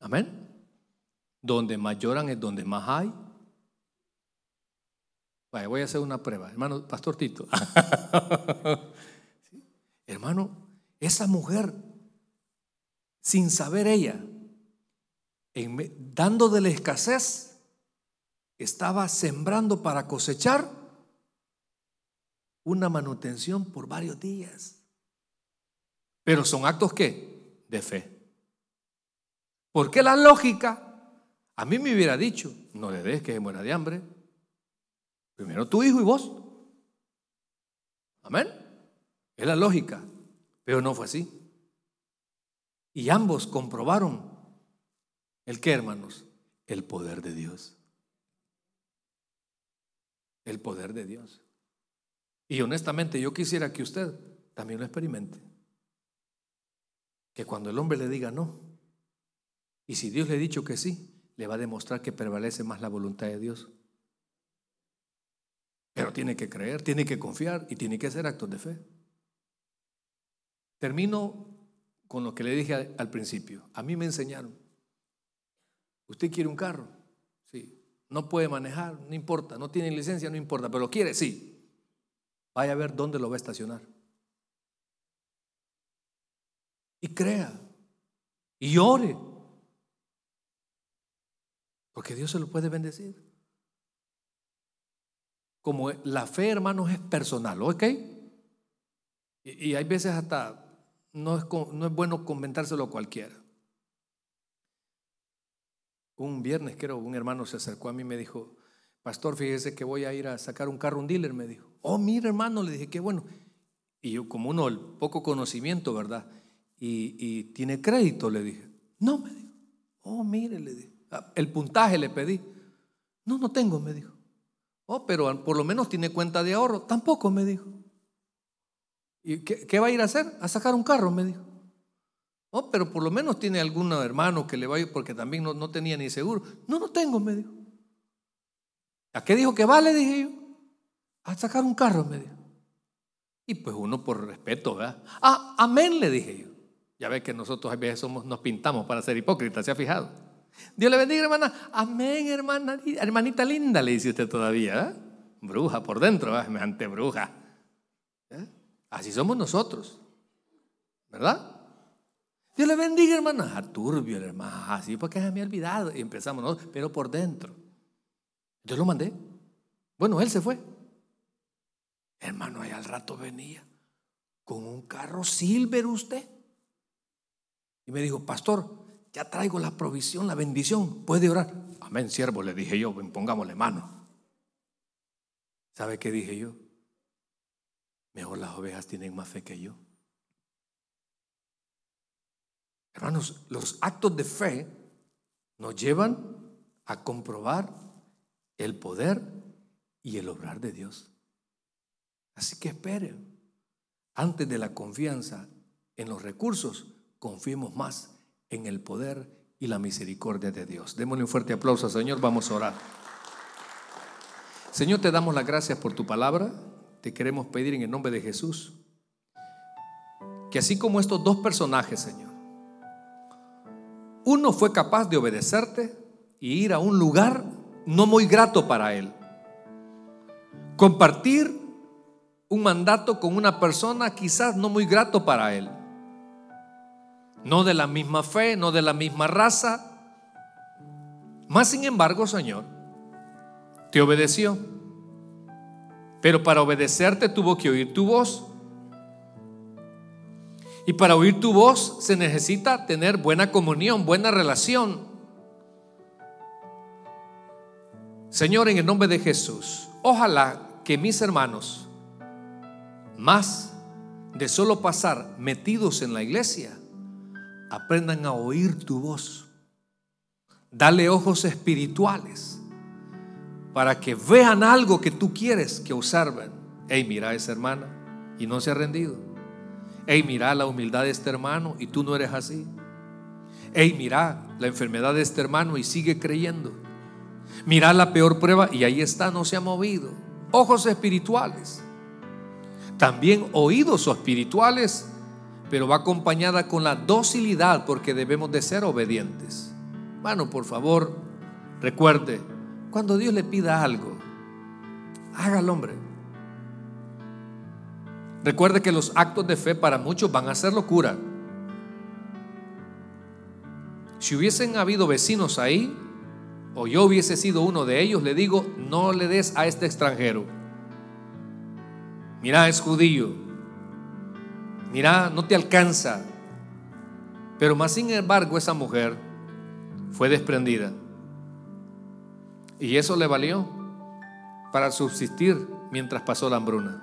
Amén. Donde más lloran es donde más hay. Vale, voy a hacer una prueba. Hermano, pastor Tito. Hermano, esa mujer, sin saber ella, en, dando de la escasez, estaba sembrando para cosechar una manutención por varios días. Pero son actos ¿qué? De fe. Porque la lógica, a mí me hubiera dicho, no le des que es buena de hambre. Primero tu hijo y vos. Amén. Es la lógica, pero no fue así. Y ambos comprobaron el qué, hermanos, el poder de Dios. El poder de Dios. Y honestamente yo quisiera que usted también lo experimente. Que cuando el hombre le diga no, y si Dios le ha dicho que sí, le va a demostrar que prevalece más la voluntad de Dios. Pero tiene que creer, tiene que confiar y tiene que hacer actos de fe. Termino con lo que le dije al principio. A mí me enseñaron. ¿Usted quiere un carro? Sí. No puede manejar, no importa. No tiene licencia, no importa. Pero lo quiere, sí. Vaya a ver dónde lo va a estacionar. Y crea. Y ore. Porque Dios se lo puede bendecir. Como la fe, hermanos, es personal, ¿ok? Y, y hay veces hasta no es, bueno comentárselo a cualquiera. Un viernes, creo, un hermano se acercó a mí y me dijo, pastor, fíjese que voy a ir a sacar un carro, un dealer, me dijo. Oh, mire hermano, le dije, qué bueno. Y yo, como uno, poco conocimiento, ¿verdad? Y, y tiene crédito, le dije. No, me dijo. Oh, mire, le dije. Ah, el puntaje le pedí. No, no tengo, me dijo. Oh, pero por lo menos tiene cuenta de ahorro. Tampoco, me dijo. ¿Y qué, va a ir a hacer? A sacar un carro, me dijo. Oh, pero por lo menos tiene algún hermano que le va a ir porque también no, tenía ni seguro. No, no tengo, me dijo. ¿A qué dijo que va? Le dije yo. A sacar un carro, me dijo. Y pues uno por respeto, ¿verdad? Ah, amén, le dije yo. Ya ve que nosotros a veces somos, nos pintamos para ser hipócritas, ¿se ha fijado? Dios le bendiga, hermana. Amén, hermana, hermanita linda, le dice usted todavía. ¿verdad? ¿eh? Bruja por dentro, ¿eh? ante bruja. ¿Eh? Así somos nosotros, ¿verdad? Dios le bendiga, hermano a ah, turbio, hermano Así porque me he olvidado. Y empezamos, pero por dentro. Yo lo mandé. Bueno, él se fue. Hermano, ahí al rato venía con un carro silver usted. Y me dijo, pastor, ya traigo la provisión, la bendición. Puede orar. Amén, siervo, le dije yo, pongámosle mano. ¿Sabe qué dije yo? Mejor las ovejas tienen más fe que yo. Hermanos, los actos de fe nos llevan a comprobar el poder y el obrar de Dios. Así que esperen Antes de la confianza en los recursos, confiemos más en el poder y la misericordia de Dios. Démosle un fuerte aplauso, Señor. Vamos a orar. Señor, te damos las gracias por tu palabra te queremos pedir en el nombre de Jesús, que así como estos dos personajes, Señor, uno fue capaz de obedecerte y ir a un lugar no muy grato para él, compartir un mandato con una persona quizás no muy grato para él, no de la misma fe, no de la misma raza, más sin embargo, Señor, te obedeció pero para obedecerte tuvo que oír tu voz. Y para oír tu voz se necesita tener buena comunión, buena relación. Señor, en el nombre de Jesús, ojalá que mis hermanos, más de solo pasar metidos en la iglesia, aprendan a oír tu voz. Dale ojos espirituales para que vean algo que tú quieres que observen. Hey, mira a esa hermana y no se ha rendido. Hey, mira la humildad de este hermano y tú no eres así. Hey, mira la enfermedad de este hermano y sigue creyendo. Mira la peor prueba y ahí está, no se ha movido. Ojos espirituales. También oídos espirituales, pero va acompañada con la docilidad porque debemos de ser obedientes. Bueno, por favor, recuerde, cuando Dios le pida algo, haga al hombre. Recuerde que los actos de fe para muchos van a ser locura. Si hubiesen habido vecinos ahí, o yo hubiese sido uno de ellos, le digo, no le des a este extranjero. Mira, es judío. Mira, no te alcanza. Pero más sin embargo, esa mujer fue desprendida. Y eso le valió para subsistir mientras pasó la hambruna.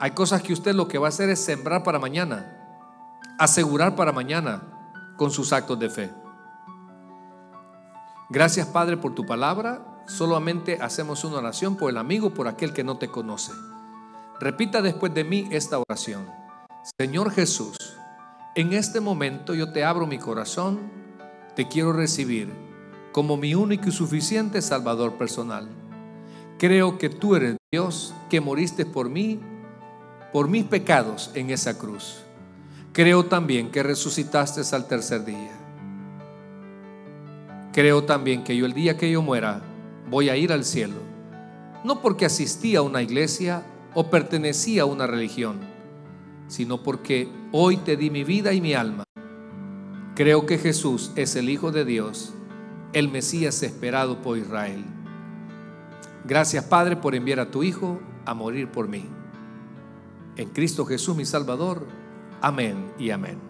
Hay cosas que usted lo que va a hacer es sembrar para mañana, asegurar para mañana con sus actos de fe. Gracias Padre por tu palabra. Solamente hacemos una oración por el amigo, por aquel que no te conoce. Repita después de mí esta oración. Señor Jesús, en este momento yo te abro mi corazón, te quiero recibir como mi único y suficiente Salvador personal. Creo que tú eres Dios que moriste por mí, por mis pecados en esa cruz. Creo también que resucitaste al tercer día. Creo también que yo el día que yo muera voy a ir al cielo, no porque asistí a una iglesia o pertenecía a una religión, sino porque hoy te di mi vida y mi alma. Creo que Jesús es el Hijo de Dios el Mesías esperado por Israel. Gracias Padre por enviar a tu Hijo a morir por mí. En Cristo Jesús mi Salvador. Amén y amén.